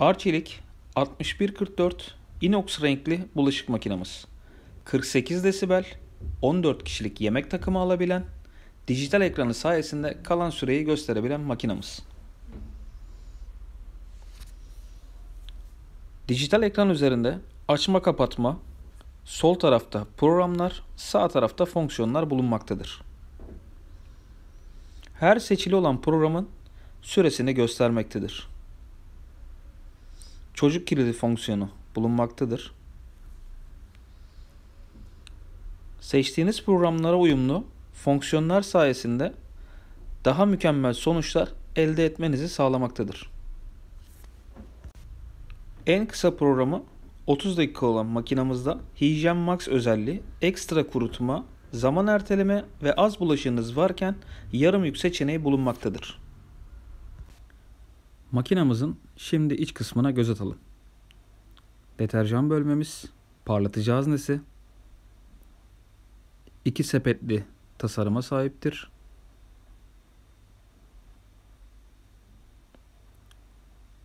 Arçelik 6144 inox renkli bulaşık makinamız. 48 desibel, 14 kişilik yemek takımı alabilen, dijital ekranı sayesinde kalan süreyi gösterebilen makinamız. Dijital ekran üzerinde açma kapatma, sol tarafta programlar, sağ tarafta fonksiyonlar bulunmaktadır. Her seçili olan programın süresini göstermektedir çocuk kilidi fonksiyonu bulunmaktadır. Seçtiğiniz programlara uyumlu fonksiyonlar sayesinde daha mükemmel sonuçlar elde etmenizi sağlamaktadır. En kısa programı 30 dakika olan makinamızda Hijyen Max özelliği ekstra kurutma, zaman erteleme ve az bulaşığınız varken yarım yük seçeneği bulunmaktadır. Makinamızın şimdi iç kısmına göz atalım. Deterjan bölmemiz, parlatıcı haznesi, iki sepetli tasarıma sahiptir.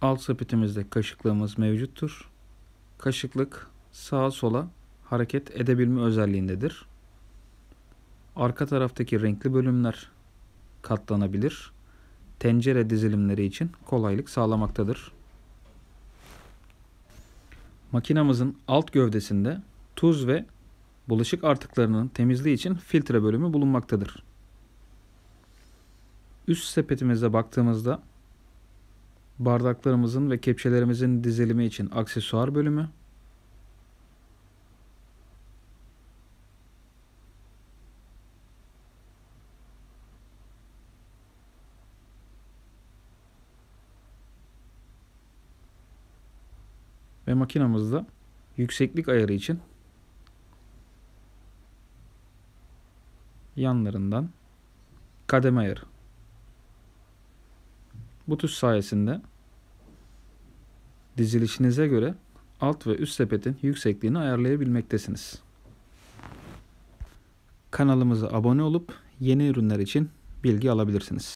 Alt sepetimizde kaşıklığımız mevcuttur. Kaşıklık sağa sola hareket edebilme özelliğindedir. Arka taraftaki renkli bölümler katlanabilir tencere dizilimleri için kolaylık sağlamaktadır. Makinamızın alt gövdesinde tuz ve bulaşık artıklarının temizliği için filtre bölümü bulunmaktadır. Üst sepetimize baktığımızda bardaklarımızın ve kepçelerimizin dizilimi için aksesuar bölümü, makinamızda yükseklik ayarı için yanlarından kademe ayarı. Bu tuş sayesinde dizilişinize göre alt ve üst sepetin yüksekliğini ayarlayabilmektesiniz. Kanalımıza abone olup yeni ürünler için bilgi alabilirsiniz.